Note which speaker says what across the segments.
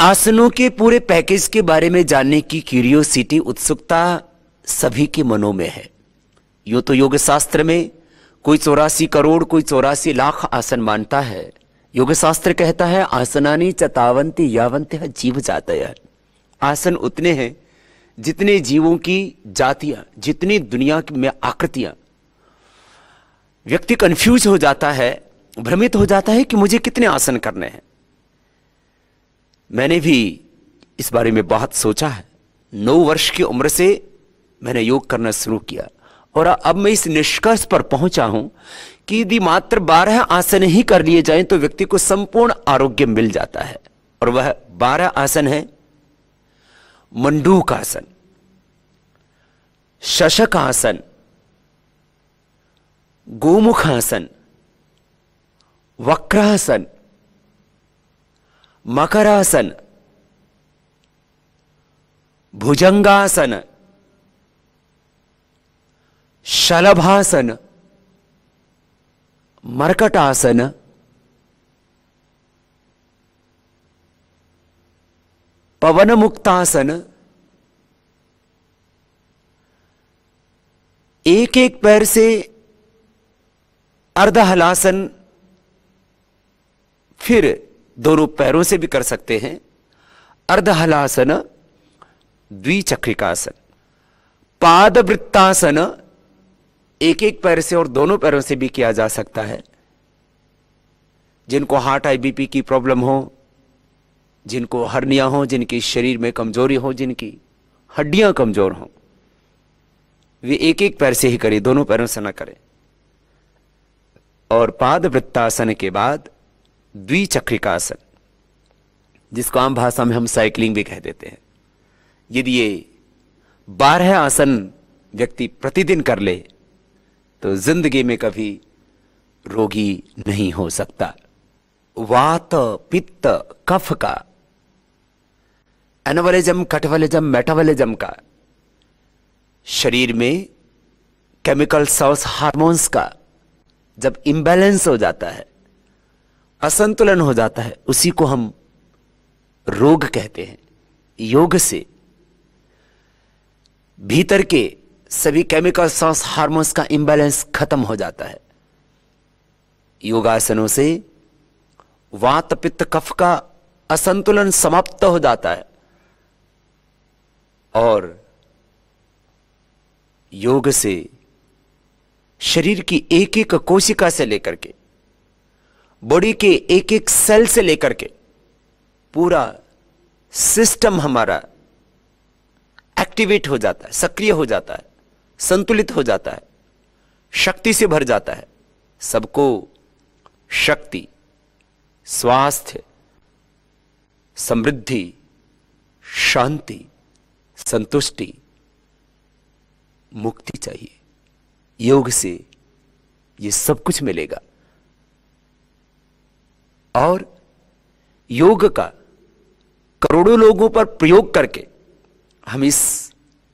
Speaker 1: आसनों के पूरे पैकेज के बारे में जानने की क्यूरियोसिटी उत्सुकता सभी के मनों में है यो तो योग शास्त्र में कोई चौरासी करोड़ कोई चौरासी लाख आसन मानता है योग शास्त्र कहता है आसनानी चतावंती यावंत जीव जातया आसन उतने हैं जितने जीवों की जातियां जितनी दुनिया में आकृतियां व्यक्ति कंफ्यूज हो जाता है भ्रमित हो जाता है कि मुझे कितने आसन करने हैं मैंने भी इस बारे में बहुत सोचा है नौ वर्ष की उम्र से मैंने योग करना शुरू किया और अब मैं इस निष्कर्ष पर पहुंचा हूं कि यदि मात्र बारह आसन ही कर लिए जाए तो व्यक्ति को संपूर्ण आरोग्य मिल जाता है और वह बारह आसन है मंडूक आसन शशक आसन गोमुख आसन वक्रासन मकरासन भुजंगासन शलभासन मर्कटासन पवन मुक्तासन एक एक पैर से अर्धहलासन फिर दोनों पैरों से भी कर सकते हैं अर्धहलासन द्विचक्रिकासन पाद वृत्तासन एक एक पैर से और दोनों पैरों से भी किया जा सकता है जिनको हार्ट आईबीपी की प्रॉब्लम हो जिनको हर्निया हो जिनके शरीर में कमजोरी हो जिनकी हड्डियां कमजोर हो वे एक एक पैर से ही करें दोनों पैरों से ना करें और पाद वृत्तासन के बाद द्विचक्रिकासन जिसको आम भाषा में हम साइकिलिंग भी कह देते हैं यदि ये बारह आसन व्यक्ति प्रतिदिन कर ले तो जिंदगी में कभी रोगी नहीं हो सकता वात पित्त कफ का एनवलिज्म कटवलिज्म मेटावलिज्म का शरीर में केमिकल सॉस हार्मोन्स का जब इम्बैलेंस हो जाता है असंतुलन हो जाता है उसी को हम रोग कहते हैं योग से भीतर के सभी केमिकल्स और हार्मोन्स का इम्बैलेंस खत्म हो जाता है योगासनों से वात पित्त कफ का असंतुलन समाप्त हो जाता है और योग से शरीर की एक एक कोशिका से लेकर के बॉडी के एक एक सेल से लेकर के पूरा सिस्टम हमारा एक्टिवेट हो जाता है सक्रिय हो जाता है संतुलित हो जाता है शक्ति से भर जाता है सबको शक्ति स्वास्थ्य समृद्धि शांति संतुष्टि मुक्ति चाहिए योग से ये सब कुछ मिलेगा और योग का करोड़ों लोगों पर प्रयोग करके हम इस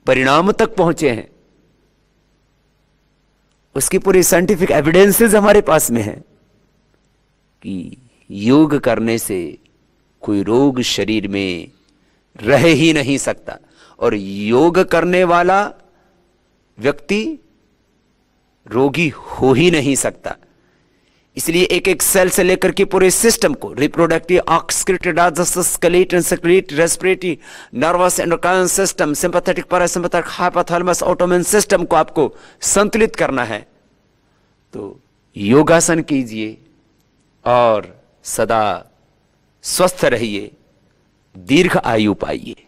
Speaker 1: परिणाम तक पहुंचे हैं उसकी पूरी साइंटिफिक एविडेंसेस हमारे पास में है कि योग करने से कोई रोग शरीर में रह ही नहीं सकता और योग करने वाला व्यक्ति रोगी हो ही नहीं सकता इसलिए एक एक सेल से लेकर के पूरे सिस्टम को रिप्रोडक्टिव ऑक्सक्रिटेड स्केलेटन सक्लेट respiratory nervous endocrine system sympathetic parasympathetic hypothalamus ऑटोमेन सिस्टम को आपको संतुलित करना है तो योगासन कीजिए और सदा स्वस्थ रहिए दीर्घ आयु पाइए